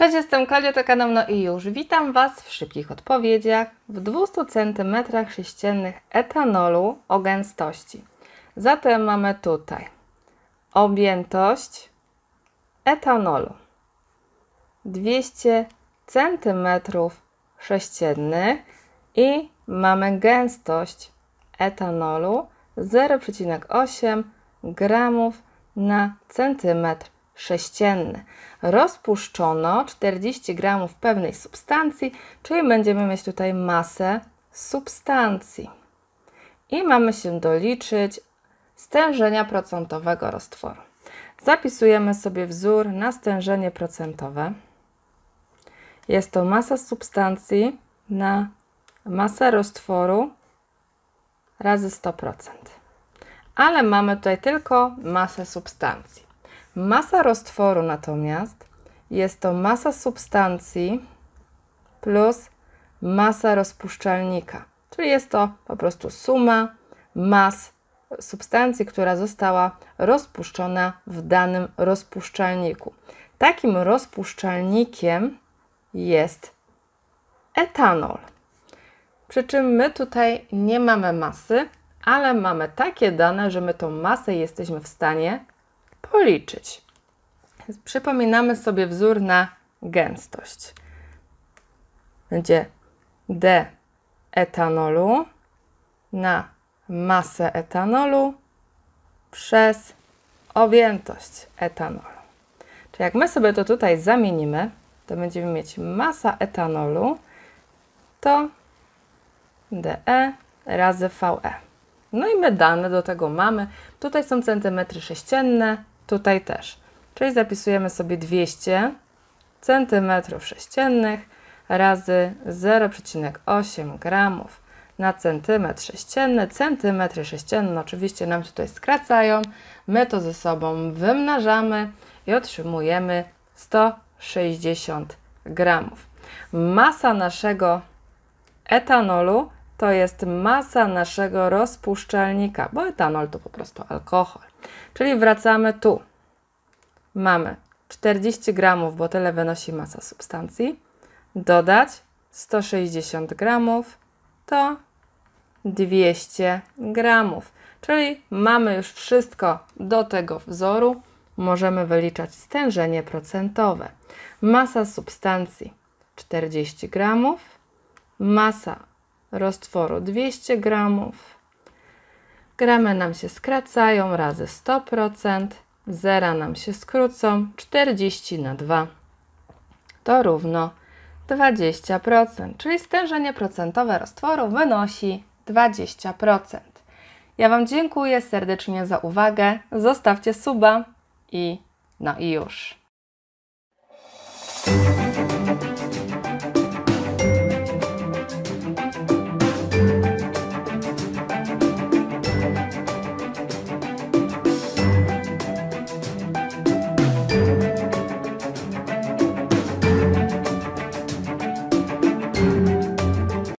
Cześć, jestem Klaudia, to No i już. Witam Was w szybkich odpowiedziach w 200 cm sześciennych etanolu o gęstości. Zatem mamy tutaj objętość etanolu 200 cm sześciennych i mamy gęstość etanolu 0,8 gramów na centymetr sześcienny. Rozpuszczono 40 gramów pewnej substancji, czyli będziemy mieć tutaj masę substancji. I mamy się doliczyć stężenia procentowego roztworu. Zapisujemy sobie wzór na stężenie procentowe. Jest to masa substancji na masę roztworu razy 100%. Ale mamy tutaj tylko masę substancji. Masa roztworu natomiast jest to masa substancji plus masa rozpuszczalnika, czyli jest to po prostu suma mas substancji, która została rozpuszczona w danym rozpuszczalniku. Takim rozpuszczalnikiem jest etanol. Przy czym my tutaj nie mamy masy, ale mamy takie dane, że my tą masę jesteśmy w stanie policzyć. przypominamy sobie wzór na gęstość. Będzie D etanolu na masę etanolu przez objętość etanolu. Czyli jak my sobie to tutaj zamienimy, to będziemy mieć masa etanolu to DE razy VE. No i my dane do tego mamy. Tutaj są centymetry sześcienne, tutaj też. Czyli zapisujemy sobie 200 cm sześciennych razy 0,8 gramów na centymetr sześcienny. Centymetry sześcienne oczywiście nam tutaj skracają. My to ze sobą wymnażamy i otrzymujemy 160 gramów. Masa naszego etanolu to jest masa naszego rozpuszczalnika, bo etanol to po prostu alkohol. Czyli wracamy tu. Mamy 40 gramów, bo tyle wynosi masa substancji, dodać 160 gramów to 200 gramów. Czyli mamy już wszystko do tego wzoru. Możemy wyliczać stężenie procentowe. Masa substancji 40 gramów, masa roztworu 200 gramów, Gramy nam się skracają razy 100%, zera nam się skrócą 40 na 2. To równo 20%, czyli stężenie procentowe roztworu wynosi 20%. Ja Wam dziękuję serdecznie za uwagę. Zostawcie suba i no i już.